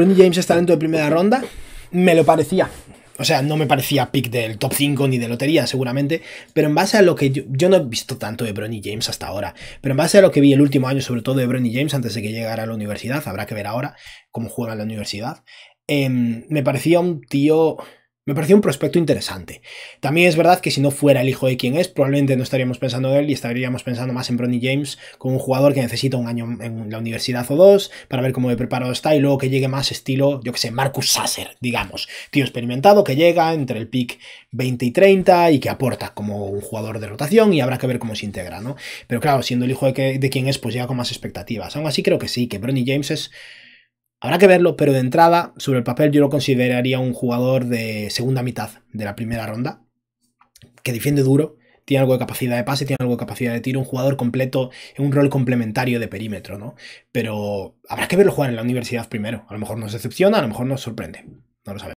¿Bronny James está dentro de primera ronda. Me lo parecía. O sea, no me parecía pick del top 5 ni de lotería, seguramente. Pero en base a lo que yo, no he visto tanto de Bronny James hasta ahora. Pero en base a lo que vi el último año, sobre todo de Bronny James, antes de que llegara a la universidad, habrá que ver ahora cómo juega en la universidad. Em, me parecía un tío me pareció un prospecto interesante. También es verdad que si no fuera el hijo de quien es, probablemente no estaríamos pensando en él y estaríamos pensando más en Bronny James como un jugador que necesita un año en la universidad o dos para ver cómo de preparado está y luego que llegue más estilo, yo que sé, Marcus Sasser, digamos. Tío experimentado que llega entre el pick 20 y 30 y que aporta como un jugador de rotación y habrá que ver cómo se integra, ¿no? Pero claro, siendo el hijo de, de quien es, pues llega con más expectativas. Aún así creo que sí, que Bronny James es Habrá que verlo, pero de entrada, sobre el papel, yo lo consideraría un jugador de segunda mitad de la primera ronda, que defiende duro, tiene algo de capacidad de pase, tiene algo de capacidad de tiro, un jugador completo, en un rol complementario de perímetro, ¿no? Pero habrá que verlo jugar en la universidad primero. A lo mejor nos decepciona, a lo mejor nos sorprende. No lo sabemos.